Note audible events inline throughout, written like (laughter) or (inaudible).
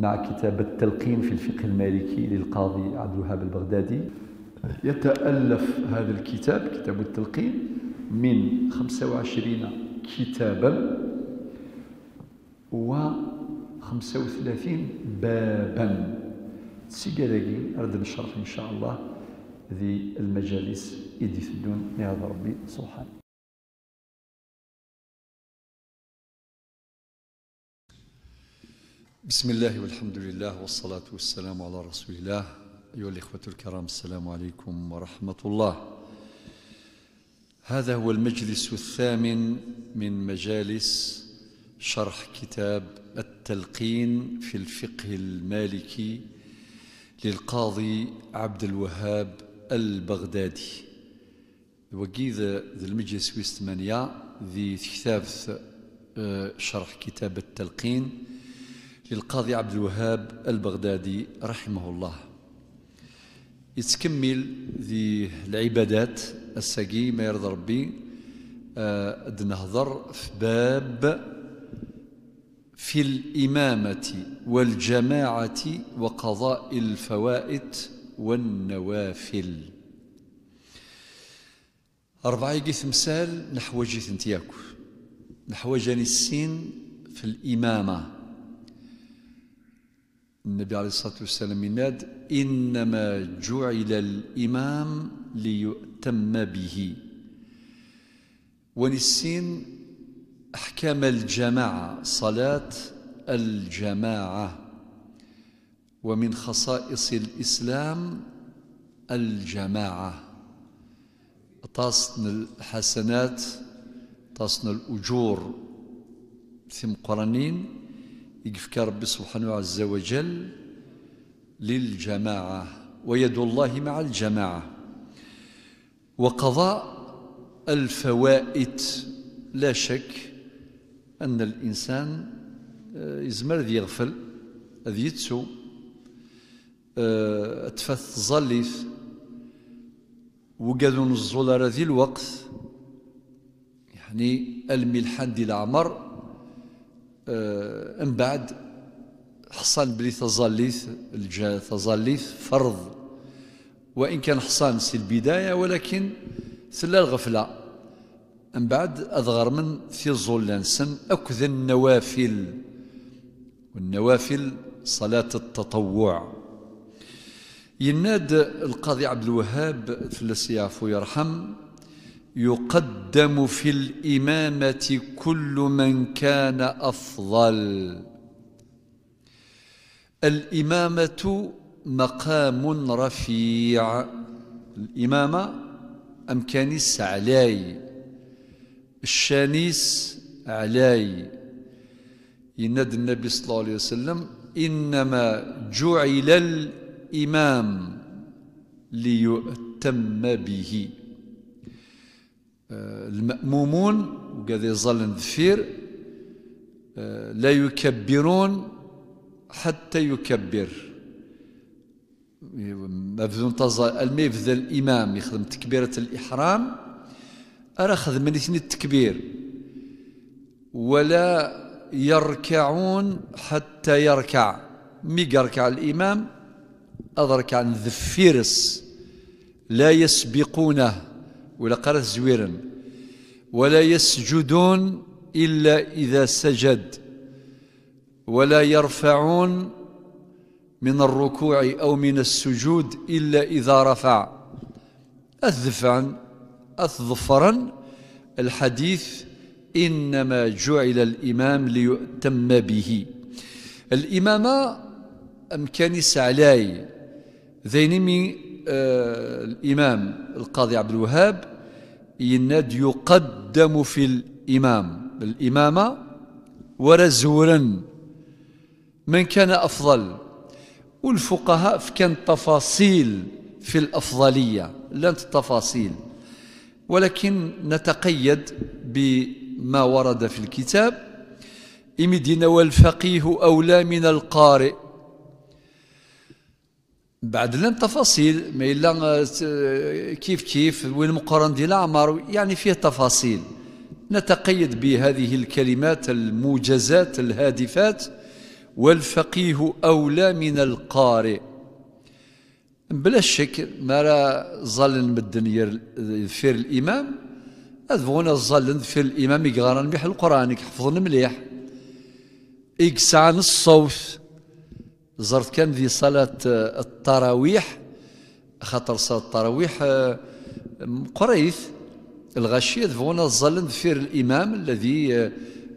مع كتاب التلقين في الفقه المالكي للقاضي عبد الوهاب البغدادي يتألف هذا الكتاب كتاب التلقين من 25 كتابا و 35 بابا تسيقالاقي أرد الشرف إن شاء الله ذي المجالس إدي في الدون يا ربي سبحانه بسم الله والحمد لله والصلاة والسلام على رسول الله أيها الإخوة الكرام السلام عليكم ورحمة الله هذا هو المجلس الثامن من مجالس شرح كتاب التلقين في الفقه المالكي للقاضي عبد الوهاب البغدادي وقيد ذا المجلس ويستمانيا ذي كتاب شرح كتاب التلقين للقاضي عبد الوهاب البغدادي رحمه الله يتكمل ذي العبادات الساقي ما يرضى ربي آه، أد نهضر في باب في الإمامة والجماعة وقضاء الفوائت والنوافل أربعة يقيث مثال نحوجي ثنتياكو جاني السين في الإمامة النبي عليه الصلاة والسلام يناد إنما جعل الإمام ليؤتم به ونسين أحكام الجماعة صلاة الجماعة ومن خصائص الإسلام الجماعة تصن الحسنات تصن الأجور ثم قرانين يقفك ربي سبحانه عز وجل للجماعة ويد الله مع الجماعة وقضاء الفوائت لا شك أن الإنسان آه، يزمر ذي يغفل ذي يتسو آه، أتفث ظليف وقادوا نزول ذي الوقت يعني الملحان دي العمر من بعد حصان بلي تظليث تظليث فرض وإن كان حصان سي البداية ولكن سلا الغفلة من بعد أضغر من في الظلان سن أكذ النوافل والنوافل صلاة التطوع يناد القاضي عبد الوهاب في السياف يرحم يقدم في الإمامة كل من كان أفضل الإمامة مقام رفيع الإمامة أمكانيس علاي الشانيس علاي يناد النبي صلى الله عليه وسلم إنما جعل الإمام ليؤتم به المأمومون وقد يظل ندفير آه، لا يكبرون حتى يكبر مبذون تظل المبذل الإمام يخدم تكبيرة الإحرام أرخذ من اثنين التكبير ولا يركعون حتى يركع مي يركع الإمام أضرك عن ذفيرس لا يسبقونه ولا قرأت زويرا ولا يسجدون إلا إذا سجد ولا يرفعون من الركوع أو من السجود إلا إذا رفع الذفعا الظفرا الحديث إنما جعل الإمام ليؤتم به الإمامة أمكاني سعلاي ذينمي آه الإمام القاضي عبد الوهاب يناد يقدم في الإمام الإمامة ورزورا من كان أفضل والفقهاء كان تفاصيل في الأفضلية لن التفاصيل ولكن نتقيد بما ورد في الكتاب إمدين والفقيه أولى من القارئ بعد لنا تفاصيل ما الا آه، آه، كيف كيف وين المقارنه ديال الاعمار يعني فيه تفاصيل نتقيد بهذه الكلمات الموجزات الهادفات والفقيه اولى من القارئ بلا شك ما راه ظلن بالدنيا فير الامام اذفونا ظلن فير الامام يقارن مليح القران يحفظن مليح يقسعن الصوت زرت كان في صلاة آه، التراويح خاطر صلاة التراويح آه، قريث الغشية فونا ظلن فير الإمام الذي آه،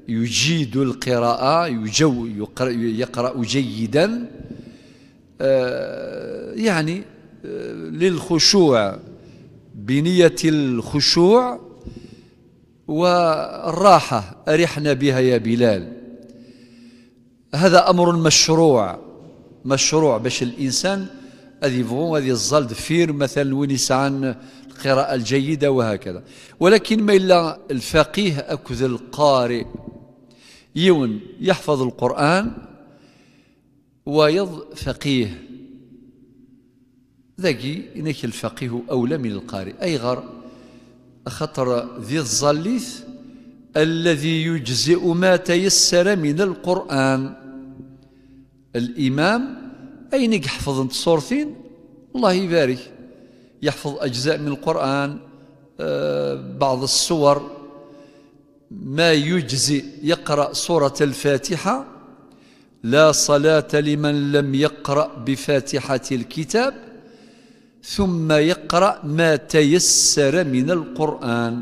يجيد القراءة يجو يقرأ, يقرأ جيدا يعني للخشوع بنية الخشوع والراحة أرحنا بها يا بلال هذا أمر مشروع مشروع باش الإنسان هذه فون هذه الزال فير مثلا وين يسعى القراءة الجيدة وهكذا ولكن ما إلا الفقيه أكذ القارئ يون يحفظ القرآن ويض فقيه ذاكي إنك الفقيه أولى من القارئ أي غر خطر ذي الظليث الذي يجزئ ما تيسر من القرآن الإمام أين يحفظ انت صورتين الله يبارك يحفظ أجزاء من القرآن آه، بعض السور ما يجزئ يقرأ سورة الفاتحة لا صلاة لمن لم يقرأ بفاتحة الكتاب ثم يقرأ ما تيسر من القرآن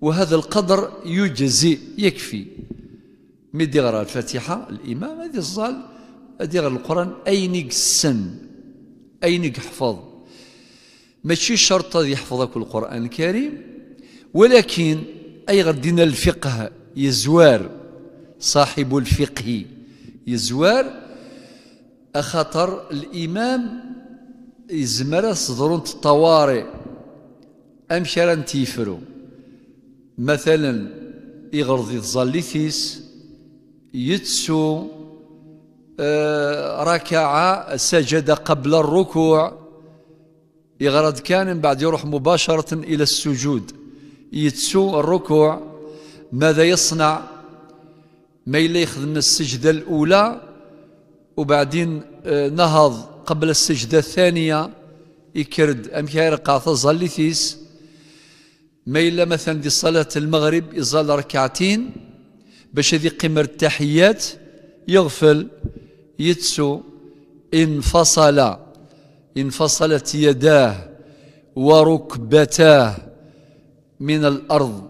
وهذا القدر يجزئ يكفي مدي غرا الفاتحة الإمام هذه الزال هذه غير القرآن أين يقسم أين يحفظ ماشي شرط هذا يحفظك القرآن الكريم ولكن أي دين الفقه يزوار صاحب الفقه يزوار أخطر الإمام يزمر صدرون الطوارئ أمشي تيفرو مثلا يغرض يتظلي ثيس يتسو آه، ركع سجد قبل الركوع يغرد كان من بعد يروح مباشرة إلى السجود يتسو الركوع ماذا يصنع ما إلا يخدم السجدة الأولى وبعدين آه، نهض قبل السجدة الثانية يكرد أم يرقع تظل ثيس ما إلا مثلا دي صلاة المغرب يظل ركعتين باش هذه قمر التحيات يغفل يتسو انفصل انفصلت يداه وركبتاه من الأرض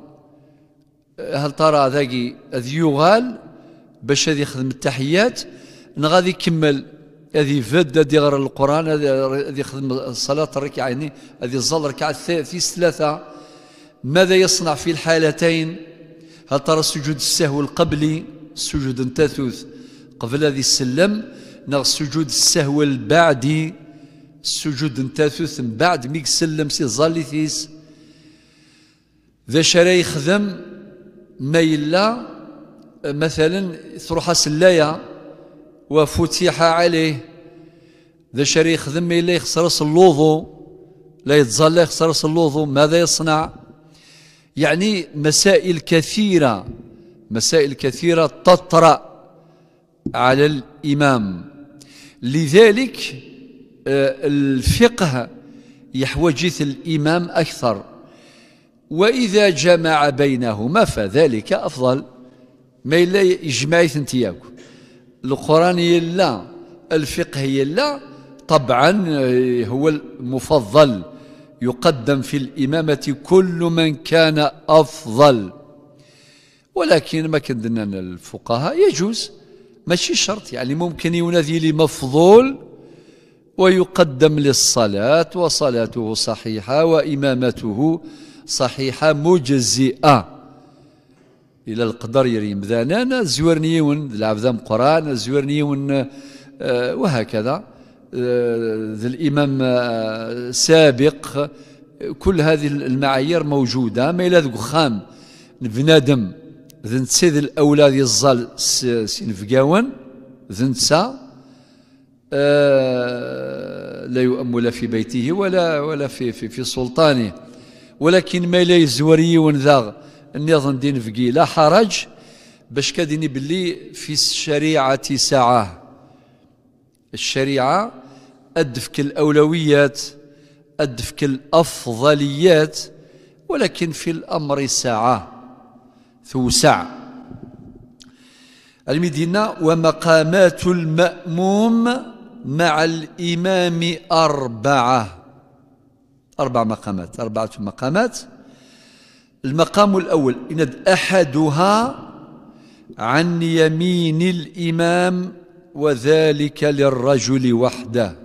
هل ترى ذاكي ذيوغال باش هذي يخدم التحيات نغادي يكمل هذه فد هذه غير القرآن هذه يخدم الصلاة الركعة يعني هذه الظل ركعة في ثلاثة ماذا يصنع في الحالتين؟ هل ترى السجود السهو القبلي سجود انتثوث قبل هذه السلم نغ السجود السهو البعدي سجود انتثوث من بعد ميك سلم سي ظالثيس ذا شرا يخدم ما يلا مثلا ثروح سلايا وفتح عليه ذا شرا يخدم ما يلا يخسر اللوضو لا يتظل يخسر اللوظو ماذا يصنع؟ يعني مسائل كثيرة مسائل كثيرة تطرأ على الإمام لذلك آه، الفقه يحوجث الإمام أكثر وإذا جمع بينهما فذلك أفضل ما إلا يجمع ثنتياك القرآن لا الفقه لا طبعا آه، هو المفضل يقدم في الإمامة كل من كان أفضل ولكن ما كندنا الفقهاء يجوز ماشي شرط يعني ممكن ينادي لمفضول ويقدم للصلاة وصلاته صحيحة وإمامته صحيحة مجزئة إلى القدر يريم ذانا زورنيون العبدام قرآن زورنيون آه، وهكذا آه، الإمام السابق آه، كل هذه المعايير موجودة ما الى ذو بنادم ذن سيد الأولاد يزال سينفقاون ذن سا آه لا يؤمل في بيته ولا ولا في في, في سلطانه ولكن ما لا يزوري ونذاغ يظن دين فقي لا حرج باش كاديني بلي في الشريعة ساعة الشريعة أدفك الأولويات أدفك الأفضليات ولكن في الأمر ساعة توسع المدينة ومقامات المأموم مع الإمام أربعة أربع مقامات أربعة مقامات المقام الأول إن أحدها عن يمين الإمام وذلك للرجل وحده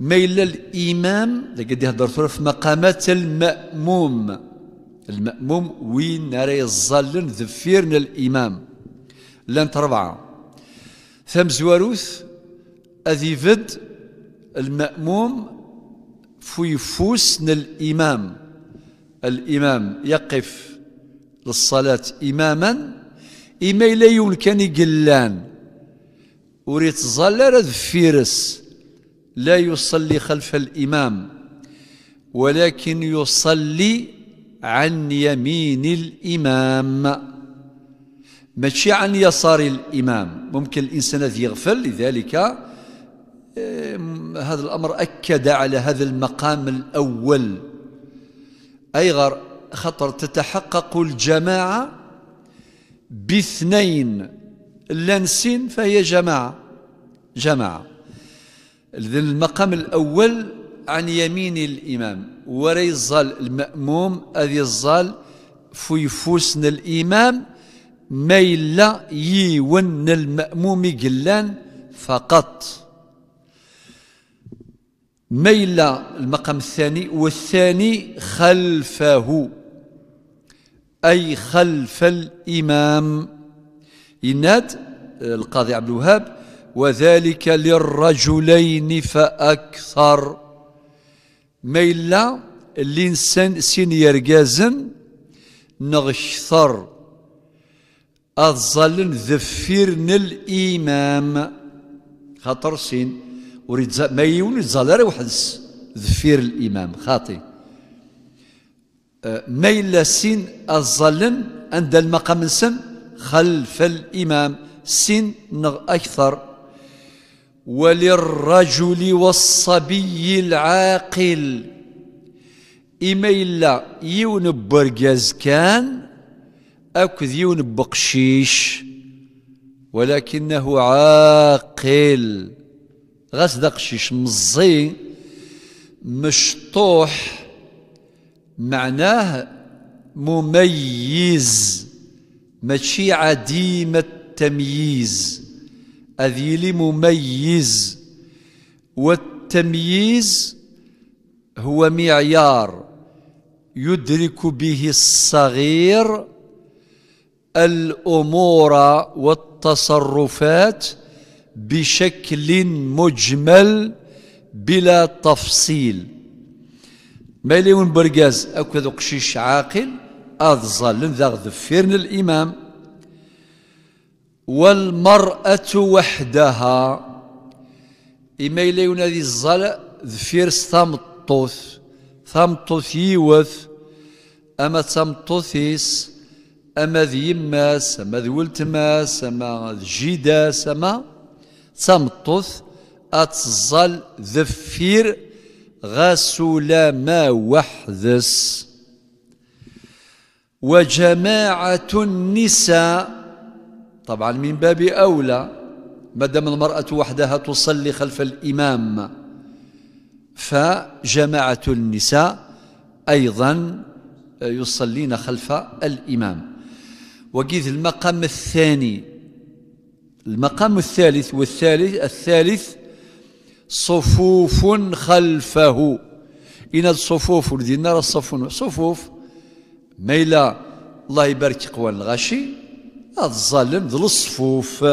ما إلا الإمام لقد يهضر في مقامات المأموم المأموم وين راه يظلن ذفيرنا الإمام لانت أربعة ثم زواروث أذي فد المأموم فوسنا الإمام الإمام يقف للصلاة إماما إما إلا كان قلان وريت ظل راه ذفيرس لا يصلي خلف الإمام ولكن يصلي عن يمين الإمام ماشي عن يسار الإمام ممكن الإنسان يغفل لذلك آه، هذا الأمر أكد على هذا المقام الأول أي غر خطر تتحقق الجماعة باثنين لنسين فهي جماعة جماعة المقام الأول عن يمين الإمام ورا يظل المأموم أذ يظل فيفوسن الإمام ما إلا يون المأموم قلان فقط ما إلا المقام الثاني والثاني خلفه أي خلف الإمام يناد القاضي عبد الوهاب وذلك للرجلين فأكثر ما إلا الإنسان سين يرجازن نغشثر أظلن ذفير الإمام خاطر سين وريد ما يولي زالر وحدس ذفير الإمام خاطي أه، ما إلا سين أظلن عند المقام سن خلف الإمام سين نغ أكثر وللرجل والصبي العاقل إما إلا يون برجاز كان أكذ يون بقشيش ولكنه عاقل غاس دقشيش مزي مشطوح معناه مميز ماشي عديم التمييز أذيل مميز والتمييز هو معيار يدرك به الصغير الأمور والتصرفات بشكل مجمل بلا تفصيل مليون برقاز أكو قشيش عاقل أذ ظلم ذا الإمام والمرأة وحدها إما إلا ينادي الظل ذفيرس ثمطوث ثمطوث يوث أما ثمطوثيس أما ذي يماس أما ذي ولتماس أما ذي جيداس أما ثمطوث أتزل ذفير غسول ما وحدس وجماعة النساء طبعا من باب أولى ما دام المرأة وحدها تصلي خلف الإمام فجماعة النساء أيضا يصلين خلف الإمام وقيد المقام الثاني المقام الثالث والثالث الثالث صفوف خلفه إن الصفوف الذين نرى الصفوف صفوف ميلا الله يبارك قوان الغاشي الظلم ذل الصفوف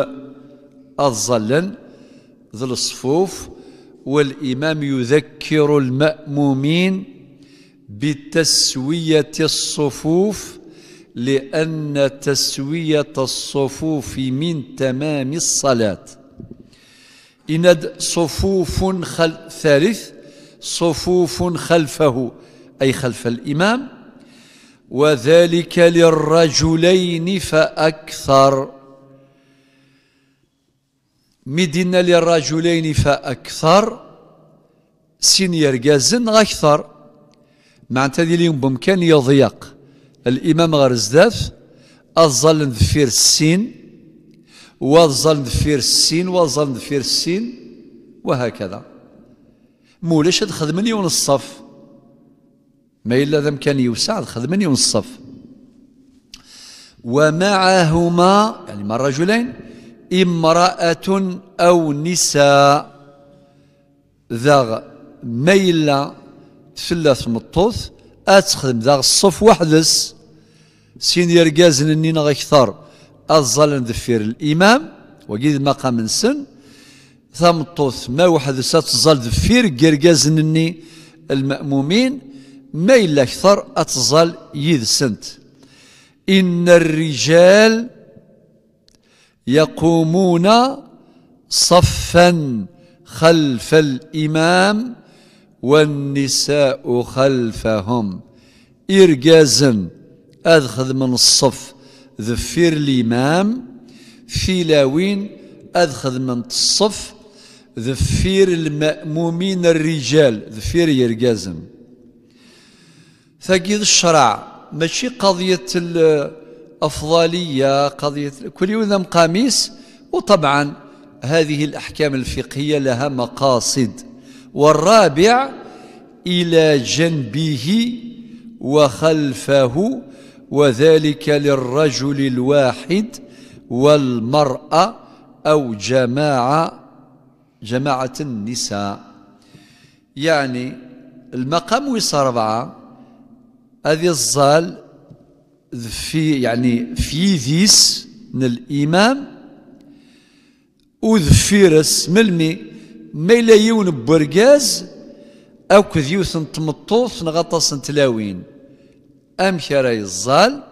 الظلم ذل الصفوف والإمام يذكر المأمومين بتسوية الصفوف لأن تسوية الصفوف من تمام الصلاة إند صفوف خلف ثالث صفوف خلفه أي خلف الإمام وذلك للرجلين فأكثر مدينة للرجلين فأكثر سين يرجزن أكثر مع هذه بمكان يضيق الإمام غير أظل الظل السين وظل ندفير السين وظل ندفير السين وهكذا مولاش تخدمني ونصف ما إلا ذا كان يوسع خدمني ونصف ومعهما يعني مع الرجلين امرأة أو نساء ذا ما إلا تفلث مطوث أتخدم ذا الصف وحدس سين يرقازن النين أكثر أظل ندفير الإمام وقيد مقام سن ثم طوث ما وحدس أتظل دفير قرقازن المأمومين ما إلا أكثر أتظل يذسنت إن الرجال يقومون صفا خلف الإمام والنساء خلفهم إرجازا أدخذ من الصف ذفير الإمام فيلاوين أدخذ من الصف ذفير المأمومين الرجال ذفير يرجازن ثقيد الشرع ماشي قضية الأفضلية قضية كل يوم قميص وطبعا هذه الأحكام الفقهية لها مقاصد والرابع إلى جنبه وخلفه وذلك للرجل الواحد والمرأة أو جماعة جماعة النساء يعني المقام ويص أربعة هذه الظال في يعني في ذيس الإمام وذفيرس ملمي ما إلا يون بورقاز أو كذيوث تمطوط نغطس تلاوين أم راي الظال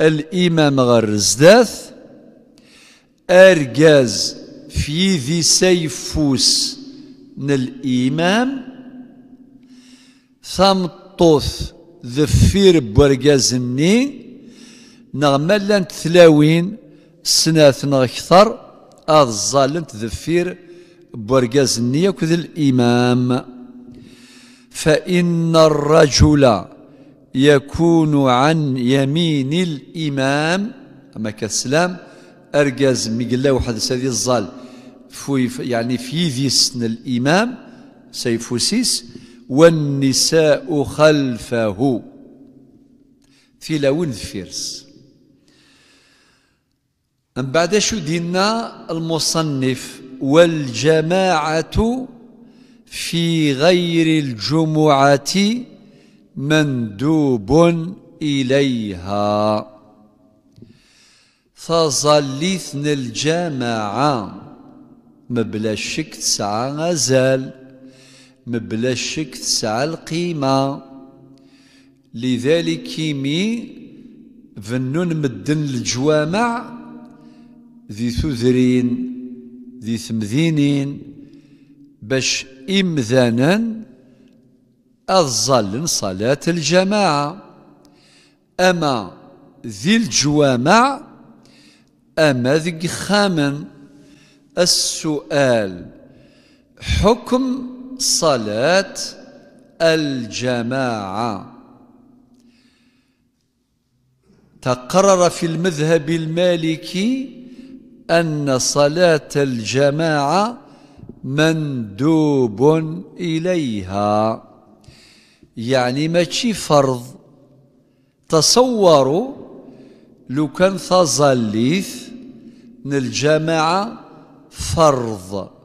الإمام غرزداث زداث أرجاز في ذي سيفوس من الإمام ثمطوث ذفير بورقاز بورقازني نغمالاً تلاوين سنات نغكثر أذ الظالم تذفير بورقازني وكذ الإمام فإن الرجل يكون عن يمين الإمام أما كالسلام أرقاز ميقلا وحد سيدي الظال في يعني في ذي سن الإمام سيفوسيس والنساء خلفه في لون فيرس من بعد شو دينا المصنف والجماعة في غير الجمعة مندوب إليها فظليثن الجامعة ما بلا شك تسعى غزال مبلا شك تسعى القيمة لذلك كيمي فنون مدن الجوامع ذي ثذرين ذي ثمذينين باش إمذانا أظل صلاة الجماعة أما ذي الجوامع أما ذي خامن السؤال حكم صلاة الجماعة تقرر في المذهب المالكي أن صلاة الجماعة مندوب إليها يعني ماشي فرض تصوروا لو كان ثظليث من الجماعة فرض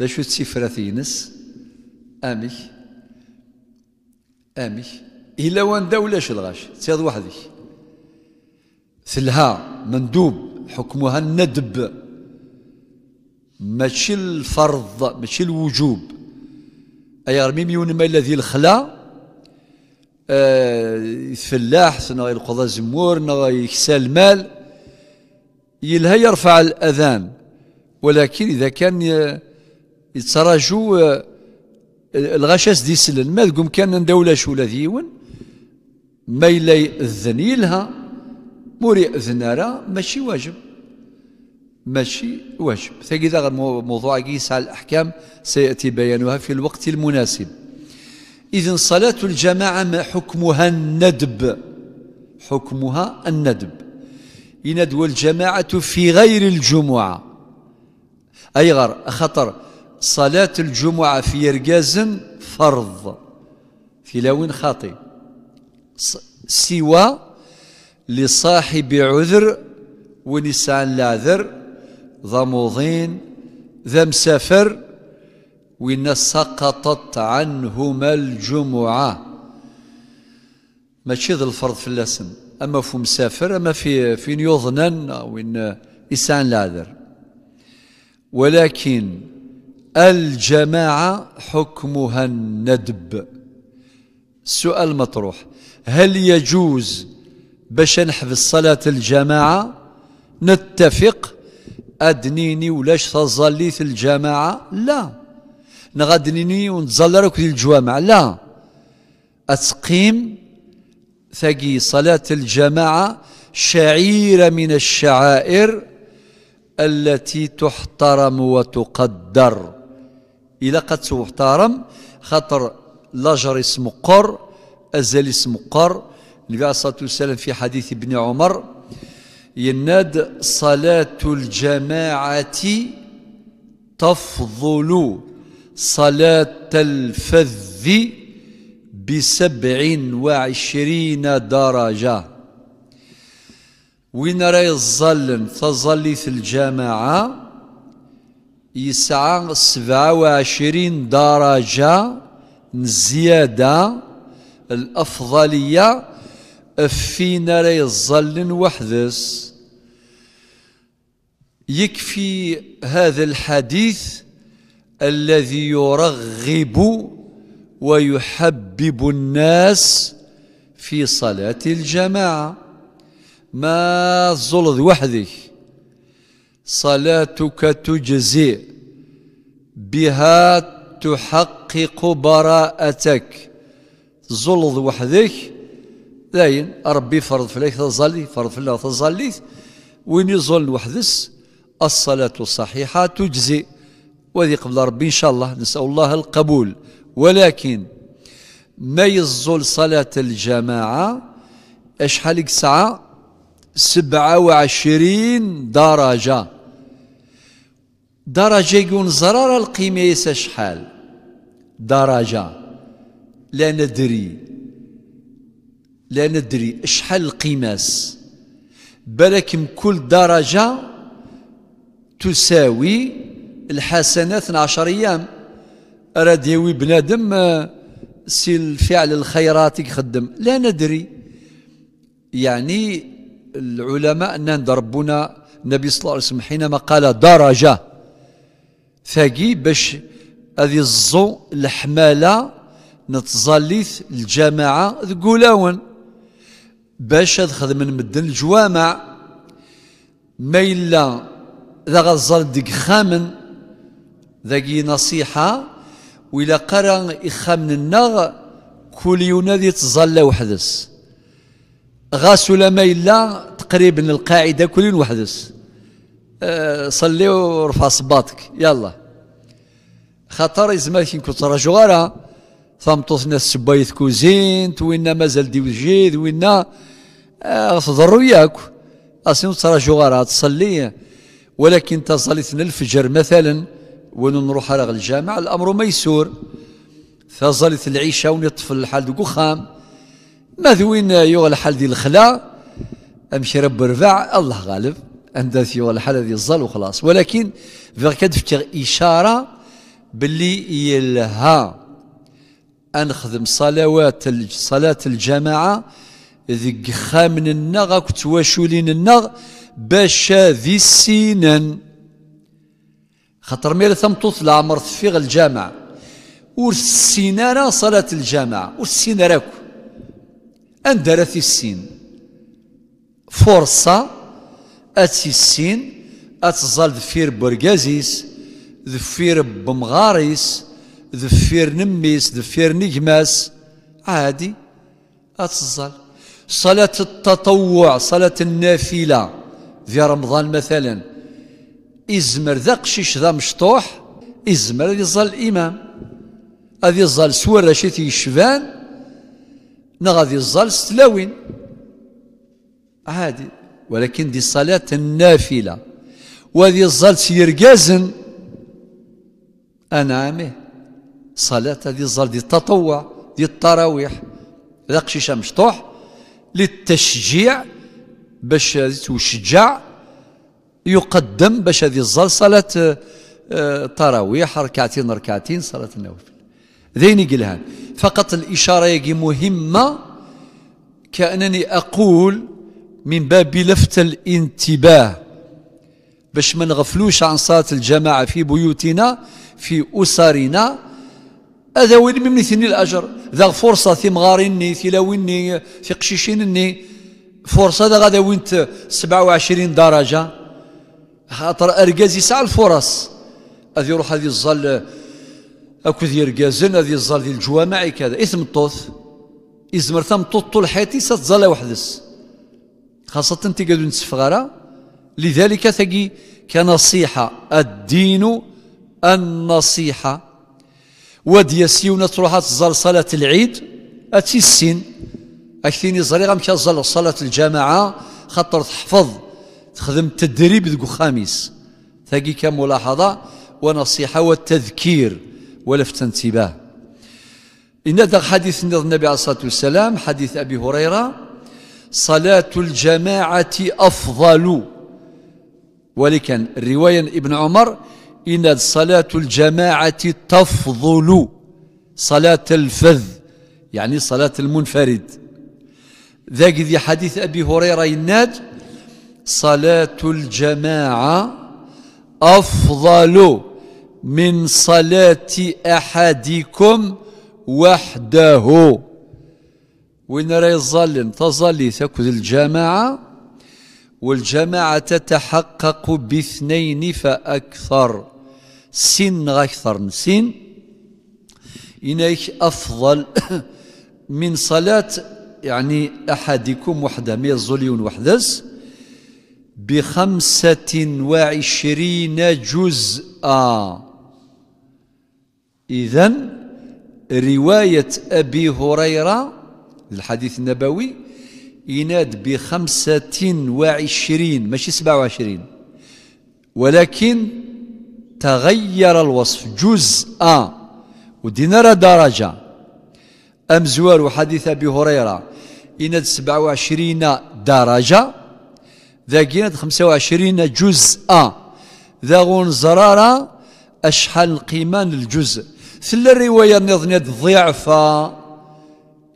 لا شو tifrat ثينس أمي أمي إلا وان ولاش الغاش تيض وحدي ثلها مندوب حكمها الندب ماشي الفرض ماشي الوجوب أي أرمي ميون ما الذي الخلا آه يتفلاح سنا يلقضى زمور نا يكسى المال يلها يرفع الأذان ولكن إذا كان يتراجوا آه، الغشاش دي سلن ما قوم كان ندولاش ولا ذيون ما إلا الذن لها موري ذنارا ماشي واجب ماشي واجب فإذا موضوع قيس على الأحكام سيأتي بيانها في الوقت المناسب إذن صلاة الجماعة ما حكمها الندب حكمها الندب يندب الجماعة في غير الجمعة أي غر خطر صلاة الجمعة في يرقازن فرض في لون خاطي سوى لصاحب عذر ونسان لاذر ذا موضين ذا مسافر وإن سقطت عنهما الجمعة ماشي ذا الفرض في اللسن أما في مسافر أما في فين يظنن وإن إسان لاذر ولكن الجماعة حكمها الندب سؤال مطروح هل يجوز باش نحفظ صلاة الجماعة نتفق أدنيني ولاش تظلي في الجماعة لا نغدنيني ونتظل في الجوامع لا أتقيم ثقي صلاة الجماعة شعيرة من الشعائر التي تحترم وتقدر الى قد تحترم خاطر لاجر اسمه قر ازل اسمه قر النبي عليه الصلاه والسلام في حديث ابن عمر يناد صلاه الجماعه تفضل صلاة الفذ بسبع وعشرين درجة وين راي الظل تظلي في الجماعة يسعى سبعة وعشرين درجة زيادة الأفضلية في راه يظل وحدس يكفي هذا الحديث الذي يرغب ويحبب الناس في صلاة الجماعة ما ظلظ وحدك صلاتك تجزئ بها تحقق براءتك تزلظ وحدك داين ربي فرض فليك تظلي فرض الله تظلي وين يظل وحدس الصلاة الصحيحة تجزي وذي قبل ربي إن شاء الله نسأل الله القبول ولكن ما يظل صلاة الجماعة أشحال ساعة سبعة وعشرين درجة درجة يكون زرار القيمة شحال درجة لا ندري لا ندري شحال القيمه بلكم كل درجة تساوي الحسنة 12 أيام أراد يوي بنادم آه، سي الفعل الخيرات يخدم لا ندري يعني العلماء نند ربنا النبي صلى الله عليه وسلم حينما قال درجة ثاقي باش هذه الزو الحمالة نتظليث الجماعة ذقولاون باش أدخل من مدن الجوامع ما إلا ذا غزال ديك خامن ذاقي نصيحة وإلا قرا إخامن النغ كل ينادي تظل وحدس غاس ما إلا تقريبا القاعدة كل وحدس أه صلي ورفع صباطك يلا خاطر يزمركين كنت راه جغارة ناس السبايث كوزين توينا مازال ديوجيد وينا آه، تضروا وياك أصلا تراجو جغارة تصلي ولكن تصليتنا الفجر مثلا ونروح على الجامع الأمر ميسور فظلت العيشة ونطفل الحال دو خام ما ذوين يوغ الحال دي الخلا أمشي رب رفع الله غالب عندها يوغ الحال دي الظل وخلاص ولكن فغا كدفكر إشارة باللي يلها أنخدم صلوات صلاة الجماعة ذيك خامن النغ كتواشولين النغ باشا ذي السينان خاطر ميلا ثمتوث العمر ثفيغ الجامع ورسينانا صلاة الجامعة ورسينا راكو في السين فرصة اتي السين اتزال فير برجازيس ذفير بمغاريس ذفير نميس ذفير نجماس عادي أتصل صلاة التطوع صلاة النافلة في رمضان مثلا إزمر ذا قشيش ذا مشطوح إزمر هذا ظل الإمام هذا ظل سورة شتي شفان نا غادي يظل ستلاوين عادي ولكن دي صلاة النافلة وهذه الظل سيرجازن أنعمه صلاة دي الظل دي التطوع دي التراويح شيشة مشطوح للتشجيع باش توشجع يقدم باش هذه الظل صلاة التراويح آه، ركعتين ركعتين صلاة النوافل ذيني قلهان فقط الإشارة يجي مهمة كأنني أقول من باب لفت الانتباه باش ما نغفلوش عن صلاة الجماعة في بيوتنا في أسرنا هذا وين من ثني الأجر ذا فرصة في مغاريني في لويني في قشيشيني فرصة ذا غدا وينت 27 درجة خاطر أرجاز يسعى الفرص هذه روح هذه الظل ذي يرجازن هذه الظل ديال الجوامع كذا إثم الطوث إزمر ثم طوط حياتي ستظل وحدس خاصة تقدر نسفغرة لذلك ثقي كنصيحة الدين النصيحة سيونا تروح تزال صلاة العيد أتي السن أكثيني زريغة مشا زار صلاة الجماعة خاطر تحفظ تخدم تدريب ذو خامس تاقي كملاحظة ونصيحة والتذكير ولفت انتباه إن هذا حديث النبي عليه الصلاة والسلام حديث أبي هريرة صلاة الجماعة أفضل ولكن رواية ابن عمر إن صلاة الجماعة تفضل صلاة الفذ يعني صلاة المنفرد ذاك ذي حديث أبي هريرة يناد صلاة الجماعة أفضل من صلاة أحدكم وحده وين راي يظلم تظلي تاكل الجماعه والجماعة تتحقق باثنين فأكثر سن أكثر سن إنك أفضل (coughs) من صلاة يعني أحدكم وحده ميزوليون وحدس بخمسة وعشرين جزءا إذن رواية أبي هريرة الحديث النبوي يناد بخمسة وعشرين ماشي سبعة وعشرين ولكن تغير الوصف جزء ودينار درجة أم زوار أبي هريرة يناد سبعة وعشرين درجة ذاك يناد خمسة وعشرين جزء ذا غون زرارة أشحال قيمان الجزء ثلا الرواية نظنية ضعفة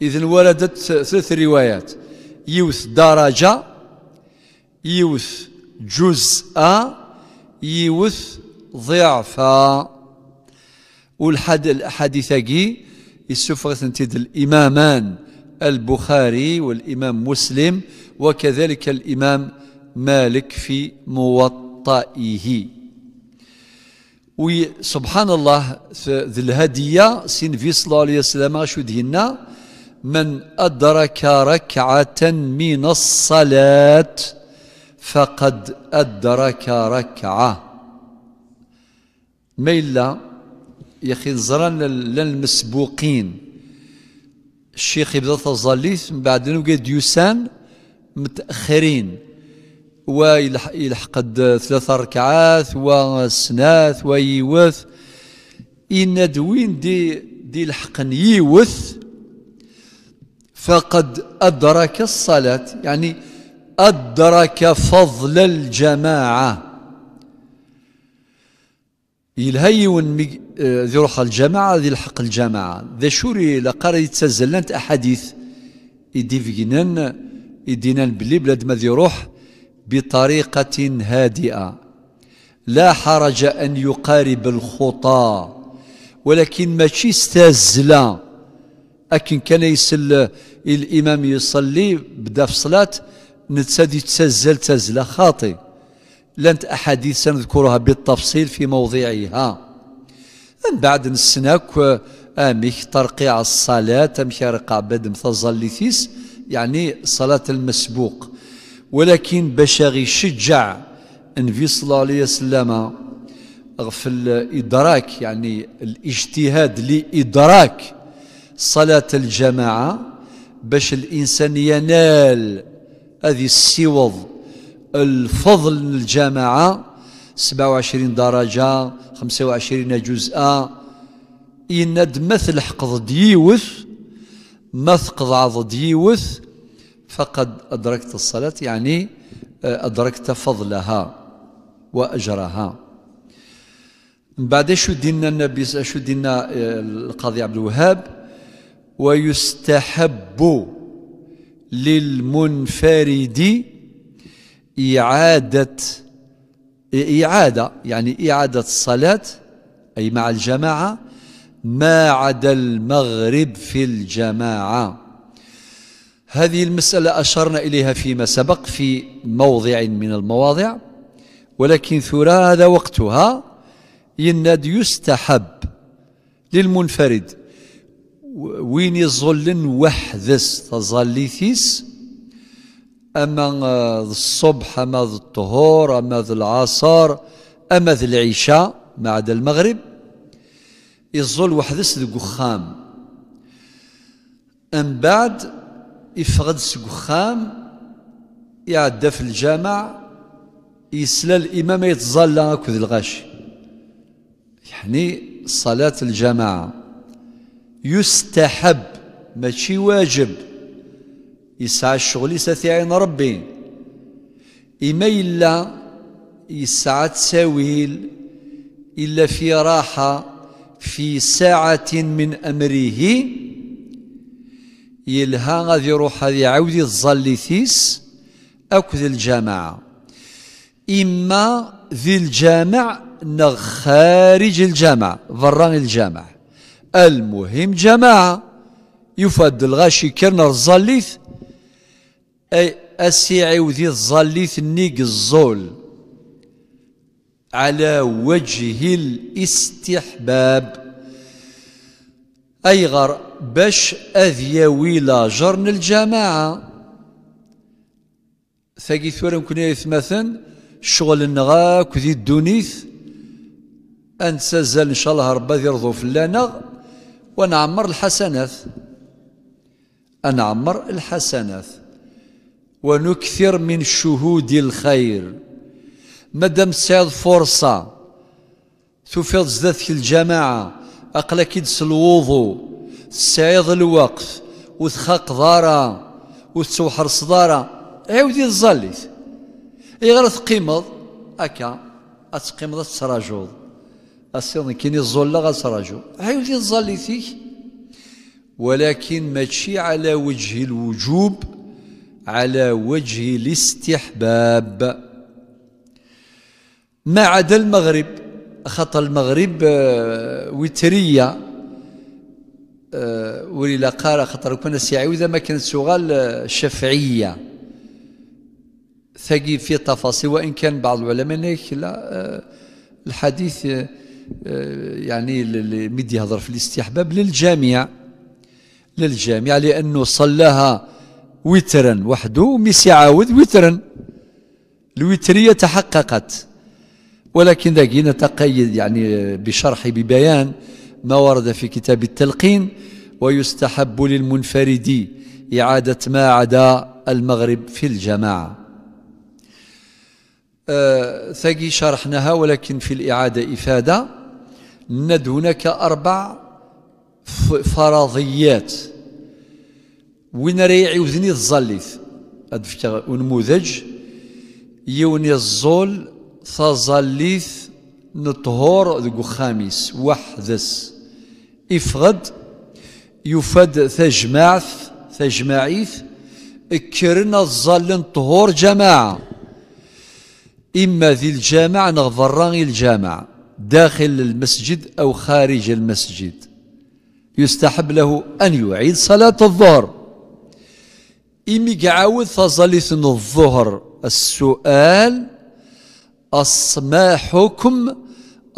إذن وردت ثلاث روايات يوث درجة يوث جزء يوث ضعفا والحد الحديثة السفرة تنتد الإمامان البخاري والإمام مسلم وكذلك الإمام مالك في موطئه وسبحان الله ذي الهدية سين فيصل صلى الله عليه وسلم شو دينا من أدرك ركعة من الصلاة فقد أدرك ركعة ما إلا يخي نزران للمسبوقين الشيخ يبدا تظليت من بعد نقعد يسان متأخرين ويلحق ثلاث ركعات وسنات ويوث إن دوين دي دي الحقن يوث فقد أدرك الصلاة يعني أدرك فضل الجماعة يلهيون آه، ذي روح الجماعة ذي الحق الجماعة ذا شوري لقرا يتسزلنت أحاديث يدي فينان يدينا بلي بلاد ما ذي روح بطريقة هادئة لا حرج أن يقارب الخطى ولكن ماشي استازلا أكن كان يسل الإمام يصلي بدا في صلاة نتسادي تسزل تزلة خاطئ لانت أحاديث سنذكرها بالتفصيل في موضعها من بعد نسناك آه، أميك ترقيع الصلاة أمك رقع بدم تظليثيس يعني صلاة المسبوق ولكن باش يشجع النبي صلى الله عليه وسلم في الإدراك يعني الاجتهاد لإدراك صلاة الجماعة باش الإنسان ينال هذه السوض الفضل للجماعة 27 درجة 25 جزءا ان مثل حقض ديوث مثقض عض ديوث فقد أدركت الصلاة يعني آه، أدركت فضلها وأجرها من بعد شو دينا النبي شو دينا آه، القاضي عبد الوهاب ويستحب للمنفرد إعادة إعادة يعني إعادة الصلاة أي مع الجماعة ما عدا المغرب في الجماعة هذه المسألة أشرنا إليها فيما سبق في موضع من المواضع ولكن ثرى هذا وقتها يناد يستحب للمنفرد وين يظلن وحدس تظليثيس أما الصبح أما الطهور أما العصر أما العشاء ما عدا المغرب يظل وحدس دقخام أم بعد يفقد سقخام يعد في الجامع يسلى الإمام يتظل أكد الغاشي يعني صلاة الجماعة يستحب ماشي واجب يسعى الشغل يساثي عين ربي إما إلا يسعى تساويل إلا في راحة في ساعة من أمره يلها غادي يروح غادي يعاود يتظلي ثيس ذي الجامعة إما ذي الجامع نخارج خارج الجامع فران الجامع المهم جماعة يفد الغاشي كان الظليث أي السي عوذي الظليث نيق الزول على وجه الاستحباب أي غر باش أذيوي جرن الجماعة ثاقي ثورة ممكن يثمثن شغل النغاك ذي الدونيث أنسى زال إن شاء الله ذي يرضو فلانا ونعمر الحسنات أنعمر الحسنات ونكثر من شهود الخير مادام تسعد فرصة تفيض زدتك الجماعة أقل كدس الوضو تسعد الوقت وتخاق ضارة وتسوحر صدارة عاودي تظليت غير تقيمض أكا أتقيمض تراجوض أصير كيني الظلة غسرجو عاودي تظلي فيك ولكن ماشي على وجه الوجوب على وجه الاستحباب ما عدا المغرب خط المغرب آه، وترية آه، لا قارة خطر كنا سيعي إذا ما كانت سؤال آه، شفعية ثقيل في تفاصيل وإن كان بعض العلماء لا الحديث آه، يعني مدي هضر في الاستحباب للجامع للجامع لأنه صلاها وترا وحده وميس يعاود وترا الوترية تحققت ولكن ذاك نتقيد يعني بشرح ببيان ما ورد في كتاب التلقين ويستحب للمنفرد إعادة ما عدا المغرب في الجماعة آه، ثقي شرحناها ولكن في الإعادة إفادة ند هناك أربع فرضيات وين راه يعاودني تظليت هاد ونموذج يوني الزول تظليت نطهور ذو خامس وحدس افغد يفد تجمعث تجمعيث كرنا الظل نطهور جماعه إما ذي الجامع نغفران الجامع داخل المسجد أو خارج المسجد يستحب له أن يعيد صلاة الظهر إمي قعاود فظلثن الظهر السؤال أصما حكم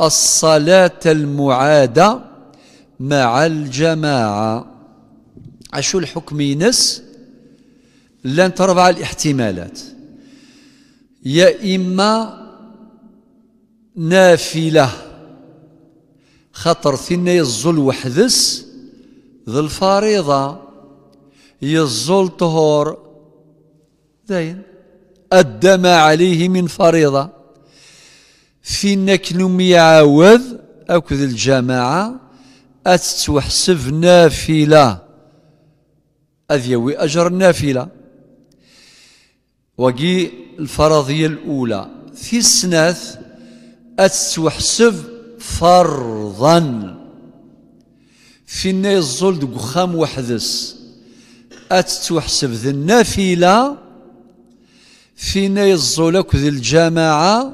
الصلاة المعادة مع الجماعة عشو الحكم ينس لن تربع الاحتمالات يا إما نافلة خطر ثنا يزول وحدس ذي الفريضة يزول طهور داين أدى ما عليه من فريضة فينا كنوم يعاود أكذ الجماعة وحسب نافلة أذيوي أجر النافلة وجي الفرضية الأولى في السناث أتتوحسب فرضا في الناي الزول قخام وحدس أتتوحسب ذي النافلة في ناي الزول ذي الجماعة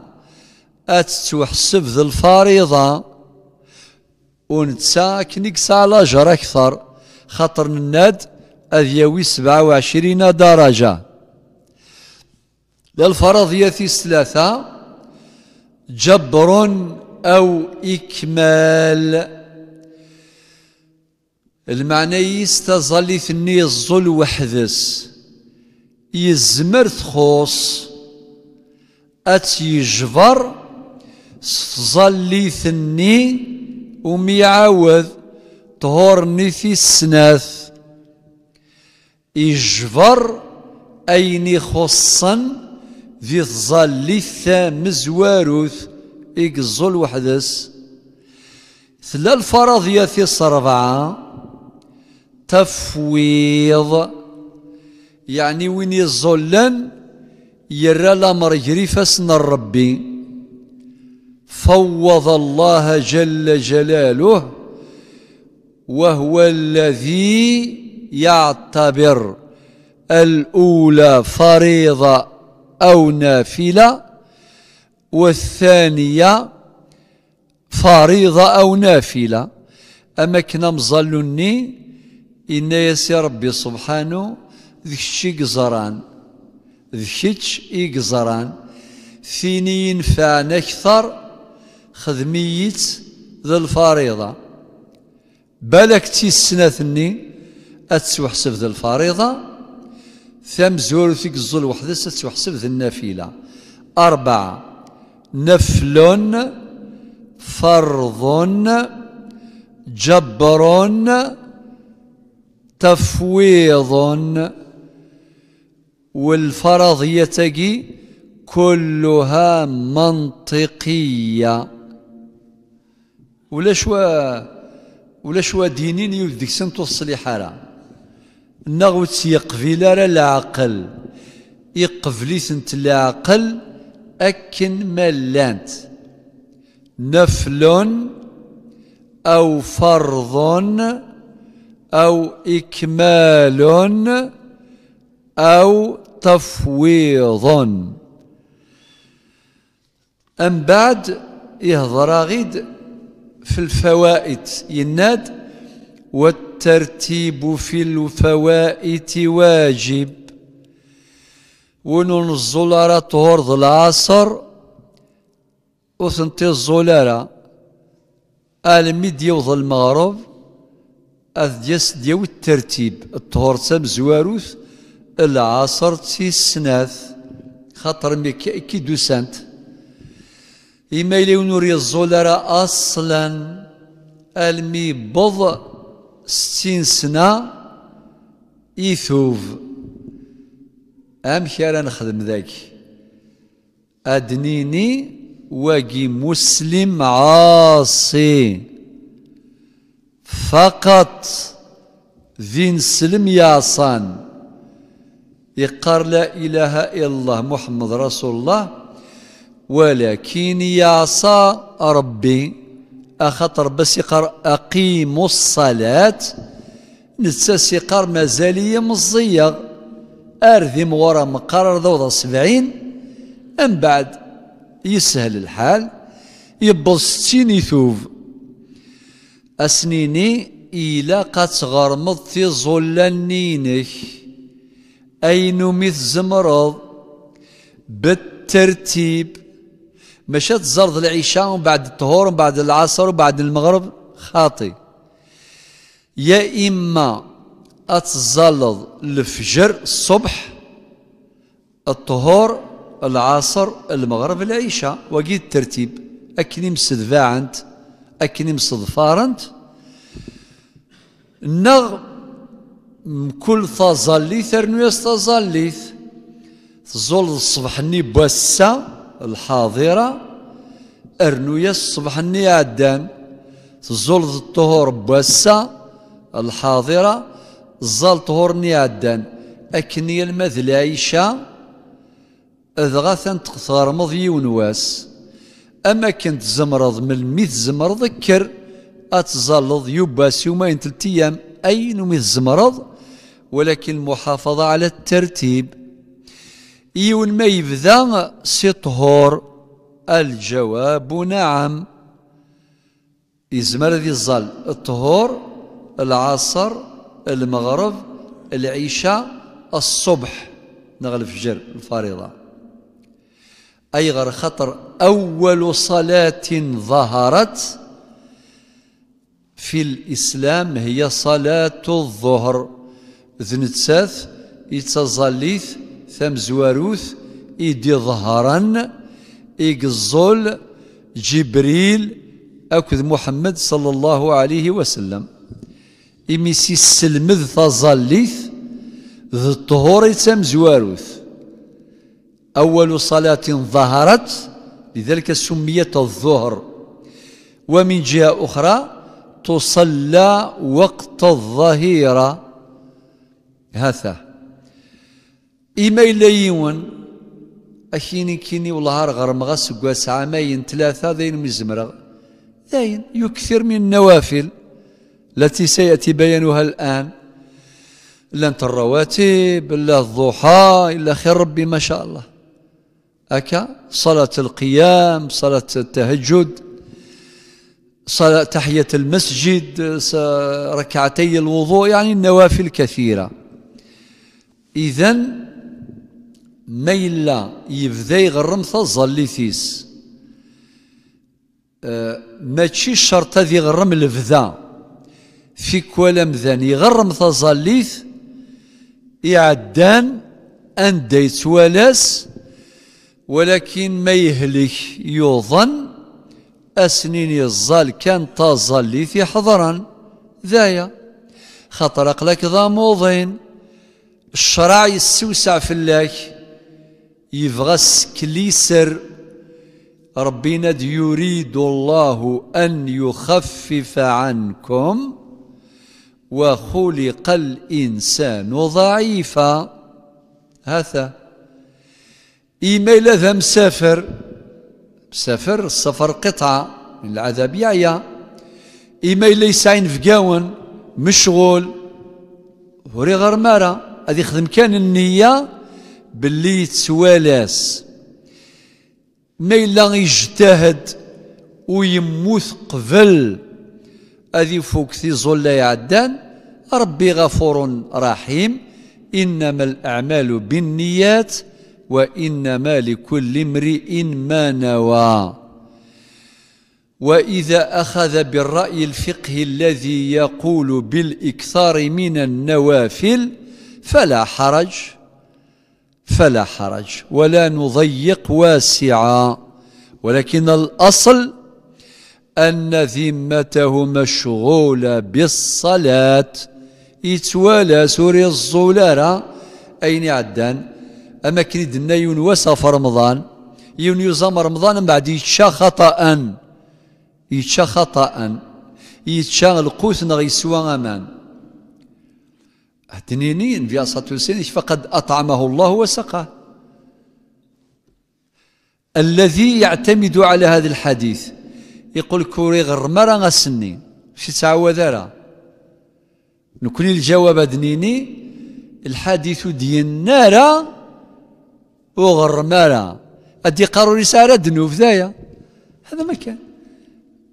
أتتوحسب ذي الفريضة ونتسا كنكس على جر أكثر خاطر الناد أذيوي يوي سبعة وعشرين درجة للفرضية الثلاثة جبر أو إكمال المعنى يستظل ثني الظل وحدس يزمر تخوص أتيجبر ظل ثني وميعاود طهورني في السناث إجبر أين خصا ذي الظل الظليث مزواروث الظل وحدس ثلا الفرضية في الصربعة تفويض يعني وين يظلن يرى الأمر يجري فسن ربي فوض الله جل جلاله وهو الذي يعتبر الأولى فريضة أو نافلة والثانية فريضة أو نافلة أما كنا مظلني إن يسي ربي سبحانه ذكش إقزران ذكش إقزران ثيني ينفع أكثر خدميت ذا الفريضة بلك تيسنا ثني أتسوحسب ذا الفريضة ثمزورث الظل وحدس تحسب ذي النافلة أربعة نفل فرض جبر تفويض والفرضية تجي كلها منطقية ولا شوا ولا شوا دينين يوديك سنتو الصليحة نغوت يقبل على العقل سنت العقل أكن ملانت نفل أو فرض أو إكمال أو تفويض أم بعد يهضر غيد في الفوائد يناد والتفويض والترتيب في الفوائت واجب ونون الزلارة تهرض العصر وثنتي الزلارة الميديا وظل المغرب أذيس ديو الترتيب الطهور سام زواروث العصر تي السناث خاطر مي كي دوسانت إما إلي ونوري الزولارة أصلا المي بض ستين سنة يثوب أمشي أنا نخدم ذاك أدنيني واقي مسلم عاصي فقط ذي نسلم يعصان يقر لا إله إلا الله محمد رسول الله ولكن يعصى ربي أخطر بس يقر الصلاة نتسى سيقار مازالية مزية أرذي مورا مقرر ذوضة سبعين أم بعد يسهل الحال يبض ستين يثوب أسنيني إلا قد غرمض في ظلانينك أين ميت زمرض بالترتيب ماشي زرد العشاء ومن بعد الطهور ومن بعد العصر ومن بعد المغرب خاطي يا إما أتزلظ الفجر الصبح الطهور العصر المغرب العشاء وقيد الترتيب أكني مسدفاعنت أكني مصدفارنت نغ كل تظليث أرنويس تظليث تزول الصبح ني بوسا الحاضرة أرنويا الصبح النية عدان تزول الطهور بوسا الحاضرة زال طهور النية عدان أكني المذل عيشة أذغاثا تغرمض مضي ونواس أما كنت زمرض من الميت زمرض كر أتزال يباس يومين ثلاث أيام أي نميت زمرض ولكن المحافظة على الترتيب يون ما يبدا سي طهور الجواب نعم يزمر ذي الظل الطهور العصر المغرب العشاء الصبح نغلف الفجر الفريضة أي غير خطر أول صلاة ظهرت في الإسلام هي صلاة الظهر ذنتساث يتصليث زواروث إيدي ظهرا إقزول جبريل أكذ محمد صلى الله عليه وسلم إميسي السلمذ تظليث ذ الطهور زواروث أول صلاة ظهرت لذلك سميت الظهر ومن جهة أخرى تصلى وقت الظهيرة هذا إما إلا يون أكيني كيني والله غرم غس قواس عامين ثلاثة ذين مزمرة ذين يكثر من النوافل التي سيأتي بيانها الآن لا انت الرواتب لا الضحى إلا خير ربي ما شاء الله أكا صلاة القيام صلاة التهجد صلاة تحية المسجد ركعتي الوضوء يعني النوافل كثيرة إذن ما يلا يبدا يغرم تظليتيس أه ماشي شرط هذا يغرم الفدا في كل مذان يغرم تظليت يعدان أندا ولاس ولكن ما يهلك يوضن أسنين يظل كان تظليت حضرا ذايا خطرق لك ضاموضين الشرع يستوسع في الله يبغى سكليسر ربنا يريد الله أن يخفف عنكم وخلق الإنسان ضعيفا هذا إيما إلا ذا مسافر مسافر السفر قطعة من العذاب يعيا إيما إلا يسعين فقاون مشغول هوري غرمارة هذه خدم كان النية باللي تسوالاس ما إلا يجتهد ويموت قبل أذي فوق في ظل يعدان ربي غفور رحيم إنما الأعمال بالنيات وإنما لكل امرئ ما نوى وإذا أخذ بالرأي الفقه الذي يقول بالإكثار من النوافل فلا حرج فلا حرج ولا نضيق واسعا ولكن الأصل أن ذمته مشغولة بالصلاة يتوالى سوري الزولارة أين عدان أما كريد نيون وسف رمضان يون يزام رمضان بعد يتشا خطأ يتشا خطأ يتشا القوس نغي سوى أمان تنينين في ساتوسينيش فقد أطعمه الله وسقاه الذي يعتمد على هذا الحديث يقول كوري مرا غسني شي تعاود راه نكون الجواب دنيني الحديث ديالنا راه وغرمرا ادي قاروري رسالة دنوف ذايا هذا ما كان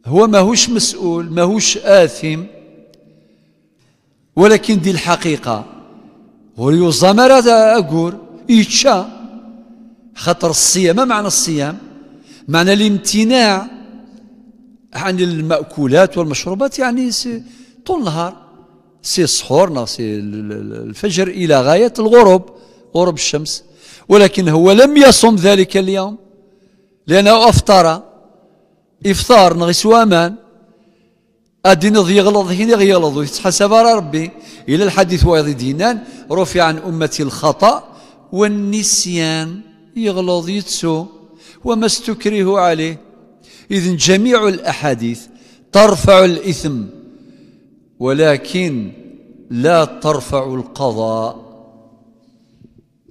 هو ماهوش مسؤول ماهوش آثم ولكن دي الحقيقة وليو الزمرة أقول يتشا خطر الصيام ما معنى الصيام معنى الامتناع عن المأكولات والمشروبات يعني طول النهار سي صحورنا سي الفجر إلى غاية الغروب غروب الشمس ولكن هو لم يصم ذلك اليوم لأنه أفطر إفطار نغسوامان أدين يغلظ هنا يغلظ ويتحسب على ربي إلى الحديث وايض دينان رفع عن أمتي الخطأ والنسيان يغلظ يتسو وما استكره عليه إذن جميع الأحاديث ترفع الإثم ولكن لا ترفع القضاء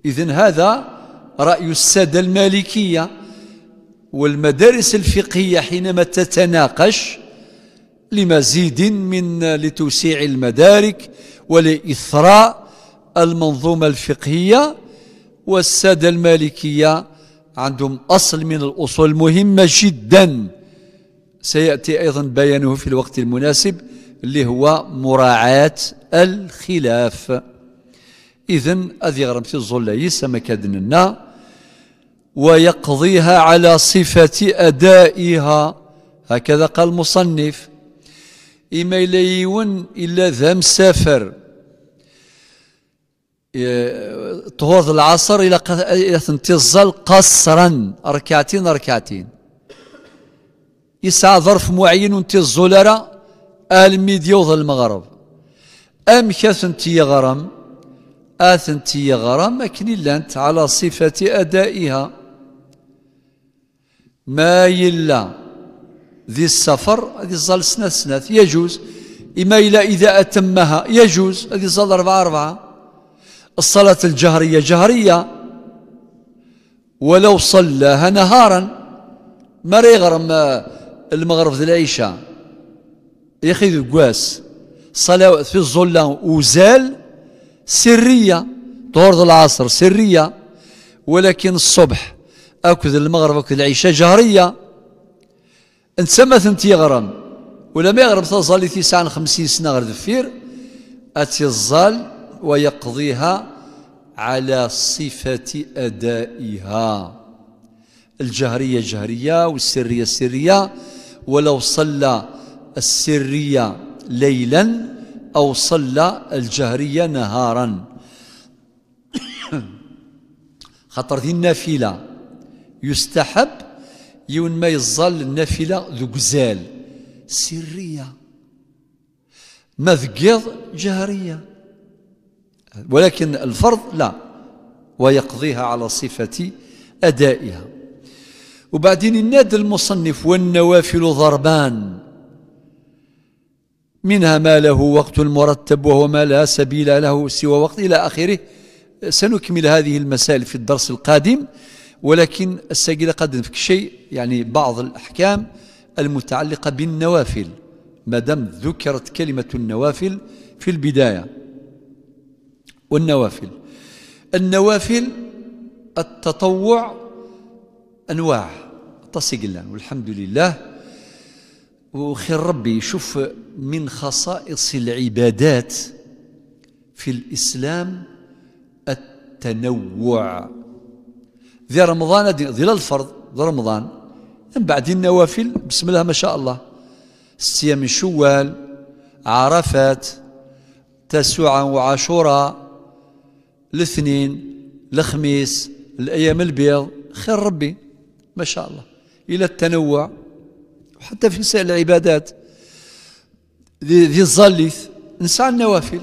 إذن هذا رأي السادة المالكية والمدارس الفقهية حينما تتناقش لمزيد من لتوسيع المدارك ولإثراء المنظومة الفقهية والسادة المالكية عندهم أصل من الأصول مهمة جدا سيأتي أيضا بيانه في الوقت المناسب اللي هو مراعاة الخلاف إذا أذي غرمت الظل يسمى كدننا ويقضيها على صفة أدائها هكذا قال المصنف إما إلا يون إلا ذا مسافر طهوض العصر إلى إلى تنتظل قصرا ركعتين ركعتين يسعى ظرف معين ونتي الزولارة الميديوض المغرب أم كاثنتي غرم آثنتي غرم أكني لانت على صفة أدائها ما يلا ذي السفر هذه الظل سنة سنة يجوز إما إلى إذا أتمها يجوز هذه الظل أربعة أربعة الصلاة الجهرية جهرية ولو صلاها نهارا ما يغرم المغرب ذي العيشة يخذ قواس صلاة في الظل وزال سرية طهر العصر سرية ولكن الصبح اكذ المغرب أكد العيشة جهرية انت ما ثنتي غرم ولا ما يغرم تظل تسعة خمسين سنة غير دفير أتي الظل ويقضيها على صفة أدائها الجهرية جهرية والسرية سرية ولو صلى السرية ليلا أو صلى الجهرية نهارا (coughs) خطرة النافلة يستحب يون ما يظل النافلة ذو قزال سرية ما ذقيض جهرية ولكن الفرض لا ويقضيها على صفة أدائها وبعدين الناد المصنف والنوافل ضربان منها ما له وقت مرتب وهو ما لا سبيل له سوى وقت إلى آخره سنكمل هذه المسائل في الدرس القادم ولكن السجدة قد في شيء يعني بعض الأحكام المتعلقة بالنوافل ما دام ذكرت كلمة النوافل في البداية والنوافل النوافل التطوع أنواع تسجلان والحمد لله وخير ربي شوف من خصائص العبادات في الإسلام التنوع ذي رمضان ظلال الفرض ذي رمضان من بعد النوافل بسم الله ما شاء الله الصيام من شوال عرفات تسعة وعاشوراء الاثنين الخميس الأيام البيض خير ربي ما شاء الله إلى التنوع وحتى في سائر العبادات ذي الظليث نسعى النوافل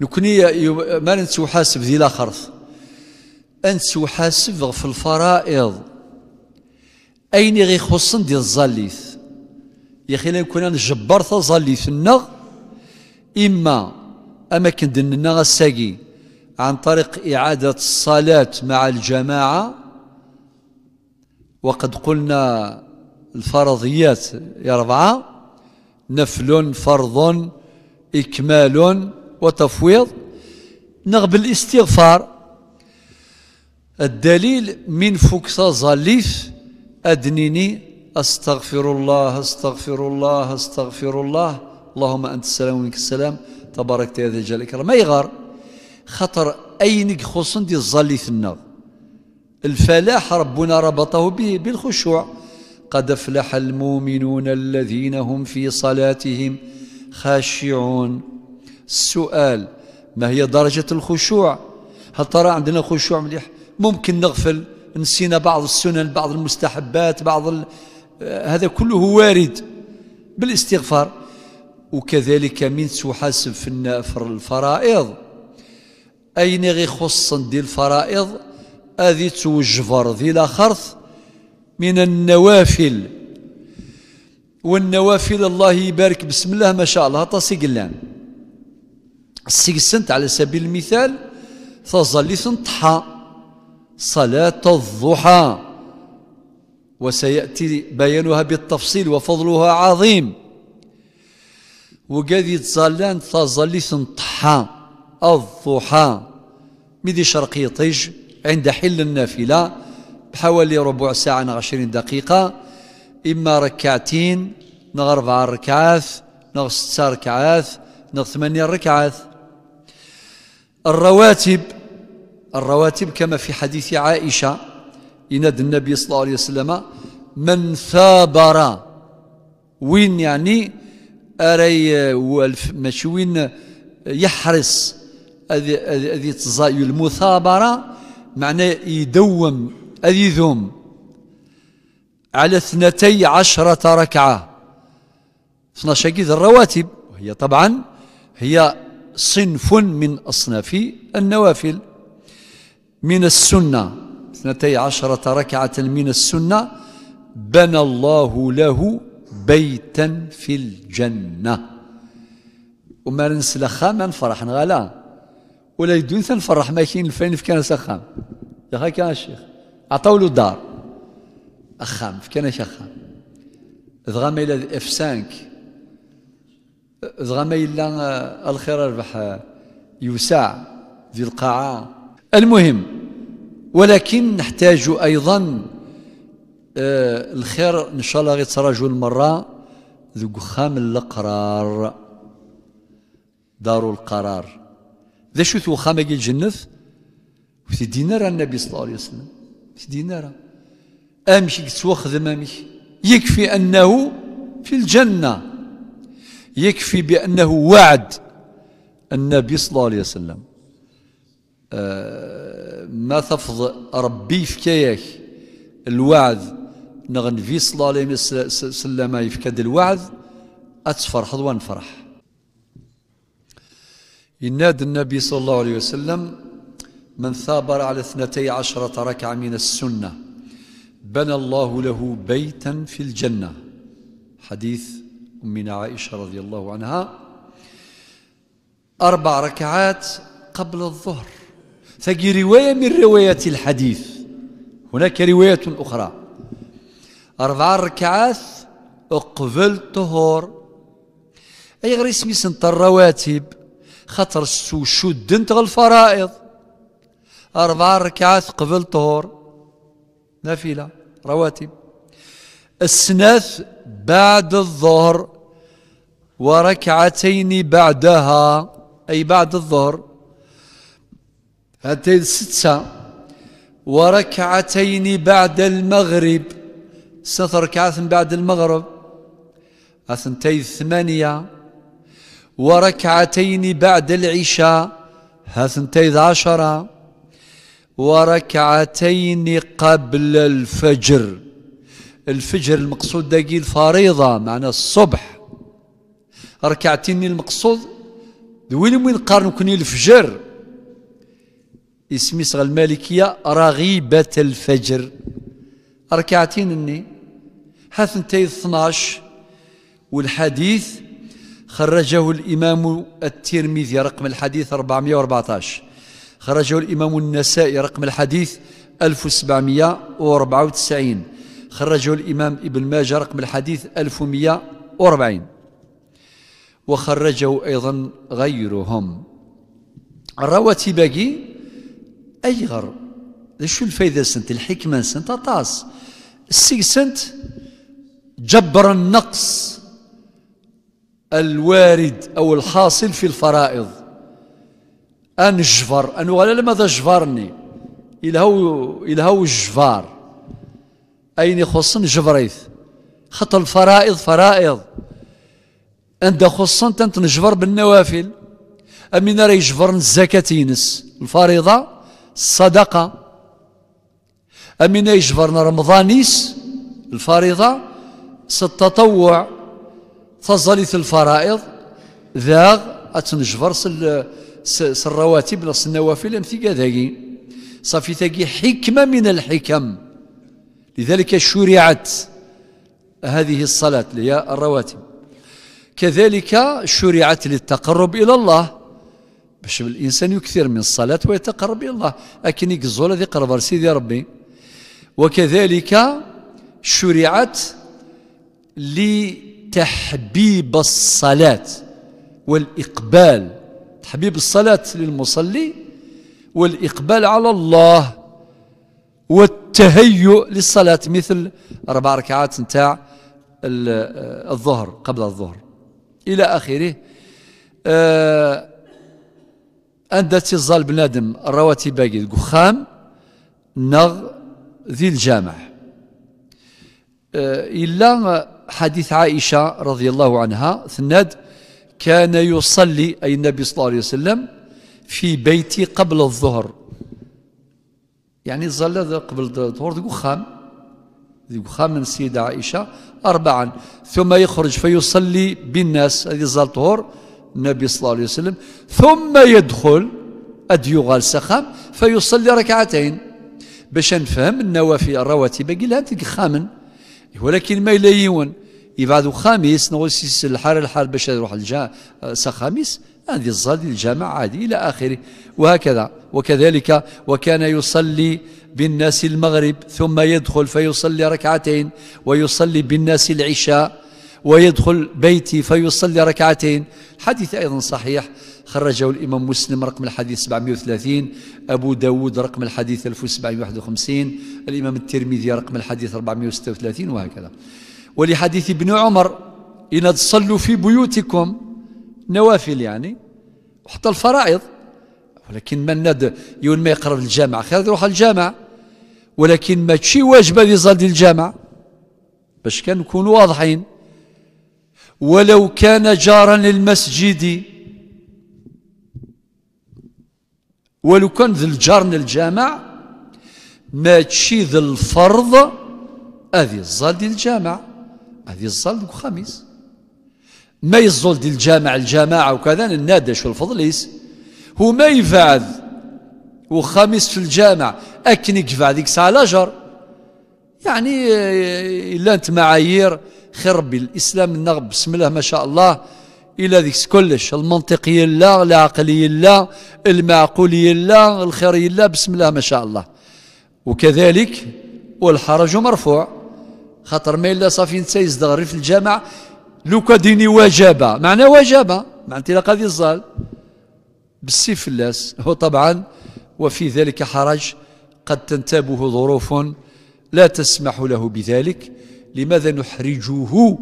نكوني ما حاسب ذي لا خرف أن تحاسب في الفرائض أين غي خصن ديال الظليث يا أخي لا يكون أنا جبرت الظليث النغ إما أماكن دننا الساقي عن طريق إعادة الصلاة مع الجماعة وقد قلنا الفرضيات يا ربعة نفل فرض إكمال وتفويض نغب الاستغفار الدليل من فوكسا ظليف أدنيني أستغفر الله أستغفر الله أستغفر الله اللهم أنت السلام ومنك السلام تبارك يا ذا الجلال والإكرام ما يغار خطر أينك خصن دي الظليف النار الفلاح ربنا ربطه به بالخشوع قد افلح المؤمنون الذين هم في صلاتهم خاشعون السؤال ما هي درجة الخشوع هل ترى عندنا خشوع مليح ممكن نغفل نسينا بعض السنن بعض المستحبات بعض ال... آه، هذا كله وارد بالاستغفار وكذلك من تحاسب في الفرائض أين غي دي الفرائض هذه توجفر ذي لخرث من النوافل والنوافل الله يبارك بسم الله ما شاء الله تسيق اللام السيسنت على سبيل المثال تظل ثنتحى صلاة الضحى وسيأتي بيانها بالتفصيل وفضلها عظيم وقد تظلان تظلي سنطحا الضحى ميدي شرقي طيج عند حل النافلة بحوالي ربع ساعة عشرين دقيقة إما ركعتين نغ أربع ركعات نغ ست ركعات نغ ثمانية ركعات الرواتب الرواتب كما في حديث عائشة ينادى النبي صلى الله عليه وسلم من ثابر وين يعني أري ماشي وين يحرص هذه هذه المثابرة معناه يدوم أذي ذوم على اثنتي عشرة ركعة 12 كذا الرواتب وهي طبعا هي صنف من أصناف النوافل من السنة اثنتي عشرة ركعة من السنة بنى الله له بيتا في الجنة وما ننسى لخاما نفرح نغلا ولا يدون فرح ما كاين الفين في كان سخام يا خا كان الشيخ عطاو له دار اخام في كان خام اذ غامي الا اف 5 دغا ما الخير ربح يوسع ذي القاعة المهم ولكن نحتاج أيضا آه، الخير إن شاء الله غيتراجعوا المرة ذو خام القرار دار القرار ذا شو ثو خام الجنث في دينار النبي صلى الله عليه وسلم في دينار أمشي تواخذ أمشي يكفي أنه في الجنة يكفي بأنه وعد النبي صلى الله عليه وسلم آه ما تفض ربي يفكيك الوعد نغن في صلى الله عليه وسلم يفكد الوعد أتفرح ونفرح يناد النبي صلى الله عليه وسلم من ثابر على اثنتي عشرة ركعة من السنة بنى الله له بيتا في الجنة حديث أمنا عائشة رضي الله عنها أربع ركعات قبل الظهر ساقي رواية من روايات الحديث هناك رواية أخرى أربع ركعات أقبل الطهور أي غير اسمي سنت الرواتب خطر شدنت الفرائض أربع ركعات قبل الطهور نافلة رواتب السناث بعد الظهر وركعتين بعدها أي بعد الظهر هاتين ستة وركعتين بعد المغرب ست ركعات بعد المغرب أثنتين ثمانية وركعتين بعد العشاء اثنتين عشرة وركعتين قبل الفجر الفجر المقصود دقي الفريضة معنى الصبح ركعتين المقصود دوين وين قارن كوني الفجر اسمي صغى المالكية رغيبة الفجر ركعتين اني حثنتي اثناش والحديث خرجه الإمام الترمذي رقم الحديث 414 خرجه الإمام النسائي رقم الحديث 1794 خرجه الإمام ابن ماجه رقم الحديث 1140 وخرجه أيضا غيرهم باقي أيغر شو الفايدة سنت الحكمة سنت طاس السي سنت جبر النقص الوارد أو الحاصل في الفرائض أن جفر انو قال لماذا جفرني إلهو إلهو الجفار أين يخصن جبريث خط الفرائض فرائض عند خصن تنجبر بالنوافل أمين راه يجبر الزكاة ينس الفريضة الصدقة أمين يجبرنا رمضانيس الفريضة ستطوع تظليت الفرائض ذاغ أتنجبر الرواتب نص النوافل أمثي كذاكي صافي تاكي حكمة من الحكم لذلك شرعت هذه الصلاة اللي هي الرواتب كذلك شرعت للتقرب إلى الله باش الانسان يكثر من الصلاه ويتقرب الى الله اكن يقزول هذه قرب سيدي ربي وكذلك شرعت لتحبيب الصلاه والاقبال تحبيب الصلاه للمصلي والاقبال على الله والتهيؤ للصلاه مثل اربع ركعات نتاع الظهر قبل الظهر الى اخره آه عندها تيظل بنادم الرواتب باقي القخام نغ ذي الجامع أه، إلا حديث عائشة رضي الله عنها ثناد كان يصلي أي النبي صلى الله عليه وسلم في بيتي قبل الظهر يعني صلى قبل الظهر قخام القخام من السيدة عائشة أربعا ثم يخرج فيصلي بالناس هذه الظهر النبي صلى الله عليه وسلم ثم يدخل أديوغال سخام فيصلي ركعتين باش نفهم النوافل الرواتب قلها تلك خامن ولكن ما يليون يبعدوا خامس نغسس الحار الحار باش يروح الجا سخامس هذه الظل الجامع عادي إلى آخره وهكذا وكذلك وكان يصلي بالناس المغرب ثم يدخل فيصلي ركعتين ويصلي بالناس العشاء ويدخل بيتي فيصلي ركعتين حديث أيضا صحيح خرجه الإمام مسلم رقم الحديث 730 أبو داود رقم الحديث 1751 الإمام الترمذي رقم الحديث 436 وهكذا ولحديث ابن عمر إن تصلوا في بيوتكم نوافل يعني وحتى الفرائض ولكن من ند يقول ما يقرب الجامع خير يروح الجامع ولكن ماشي واجبه يصلي الجامع باش كنكونوا واضحين ولو كان جارا للمسجد ولو كان جار للجامع الجامع تشي ذل الفرض هذه الظل ديال الجامع هذه الظل دوك الخميس ما يزول ديال الجامع الجماعة وكذا شو الفضليس هو ما يفعل وخميس في الجامع أكن يكفع ذيك الساعة لاجر يعني إلا أنت معايير خير بالإسلام النغب بسم الله ما شاء الله إلى ذيك كلش المنطقي لا العقلي لا المعقولي لا الخيري لا بسم الله ما شاء الله وكذلك والحرج مرفوع خاطر ما إلا صافي نتا يزدغري في الجامع لو كديني وجابه معنى وجابه مع انطلاق هذه الزال بالسيف اللاس هو طبعا وفي ذلك حرج قد تنتابه ظروف لا تسمح له بذلك لماذا نحرجه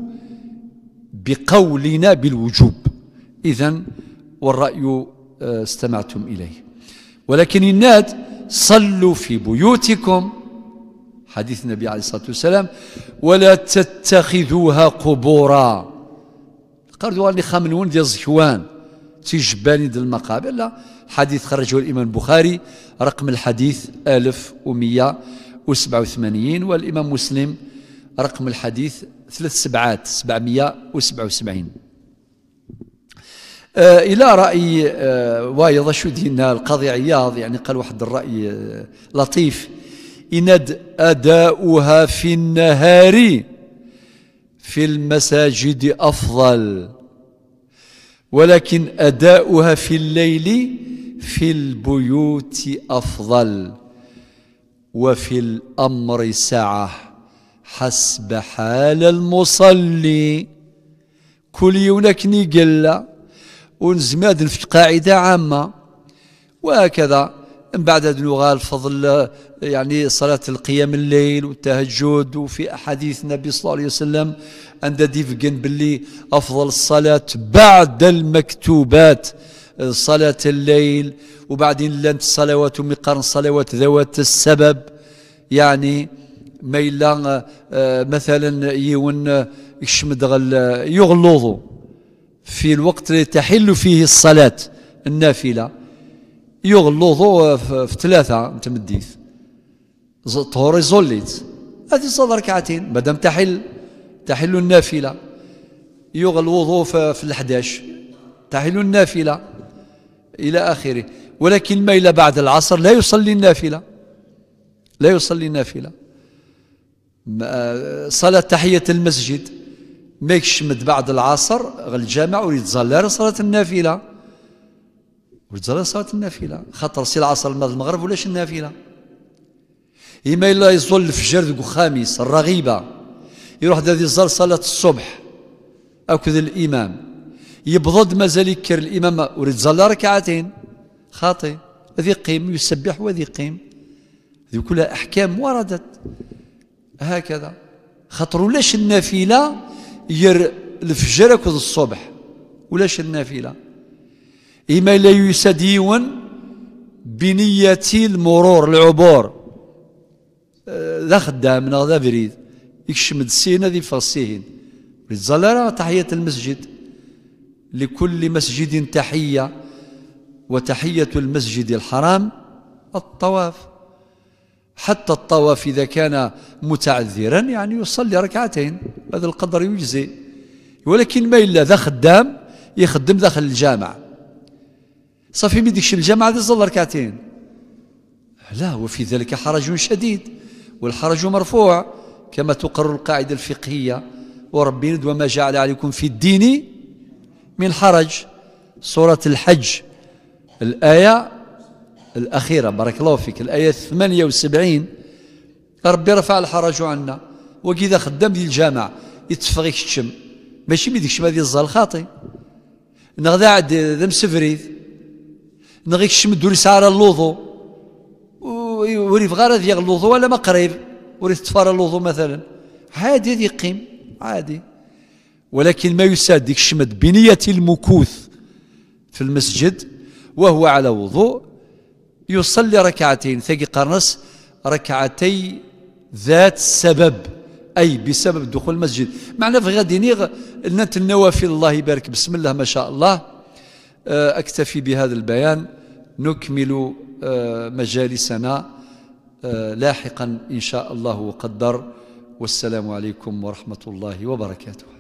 بقولنا بالوجوب إذا والرأي آه، استمعتم إليه ولكن الناد صلوا في بيوتكم حديث النبي عليه الصلاة والسلام ولا تتخذوها قبورا قالوا اللي خامنون ديال زخوان تجباني دي المقابر لا حديث خرجه الإمام البخاري رقم الحديث 1187 والإمام مسلم رقم الحديث ثلاث سبعات سبعمية وسبعة وسبعين آه إلى رأي آه شو دينا القاضي عياض يعني قال واحد الرأي آه لطيف إند أداؤها في النهار في المساجد أفضل ولكن أداؤها في الليل في البيوت أفضل وفي الأمر ساعة حسب حال المصلي كل ولكني قلة ونزماد في قاعدة عامة وهكذا من بعد هذه اللغة الفضل يعني صلاة القيام الليل والتهجد وفي أحاديث النبي صلى الله عليه وسلم عند ديفجن باللي أفضل الصلاة بعد المكتوبات صلاة الليل وبعدين لنت الصلوات ومقارن صلوات ذوات السبب يعني ما إلا مثلا يون يشمد غل يغلوظو في الوقت اللي تحل فيه الصلاة النافلة يغلوظو في ثلاثة تمديث طهوري زوليت هذه صلاة ركعتين مادام تحل تحل النافلة يغلوظ في الحداش تحل النافلة إلى آخره ولكن ما إلى بعد العصر لا يصلي النافلة لا يصلي النافله آه، صلاة تحية المسجد ما يشمد بعد العصر الجامع ويتظل صلاة النافلة ويتظل صلاة النافلة خاطر سي العصر المغرب المغرب ولاش النافلة إما إلا يظل الفجر ذو خامس الرغيبة يروح ذا يظل صلاة الصبح أكذ الإمام يبضد مازال يكر الإمام ويتظل ركعتين خاطي ذي قيم يسبح وذي قيم ذي كلها أحكام وردت هكذا خاطر ولاش النافله ير الفجر كذ الصبح ولاش النافله إما لا يسديون بنية المرور العبور آه، ذا خدام ذا بريد يكشم السين ذي فاسيهن راه تحية المسجد لكل مسجد تحية وتحية المسجد الحرام الطواف حتى الطواف إذا كان متعذرا يعني يصلي ركعتين هذا القدر يجزي ولكن ما إلا ذا خدام يخدم داخل الجامع صافي ما يديكش الجامع يصلي ركعتين لا وفي ذلك حرج شديد والحرج مرفوع كما تقر القاعدة الفقهية وربي وما جعل عليكم في الدين من حرج سورة الحج الآية الأخيرة بارك الله فيك الآية 78 ربي رفع الحرج عنا وكذا خدام ديال الجامع يتفغي الشم ماشي ميديك الشم ديال الزهر الخاطي نغدا عاد ذم سفريد نغيك الشم دوري سعر اللوضو وريف غارة ديال اللوضو ولا ما قريب وريف تفار اللوضو مثلا عادي هذه قيم عادي ولكن ما يساد ديك الشمد بنية المكوث في المسجد وهو على وضوء يصلي ركعتين ثقي قرنس ركعتي ذات سبب أي بسبب دخول المسجد معنا في غادي نيغ نت النوافل الله يبارك بسم الله ما شاء الله آه، أكتفي بهذا البيان نكمل آه، مجالسنا آه، لاحقا إن شاء الله وقدر والسلام عليكم ورحمة الله وبركاته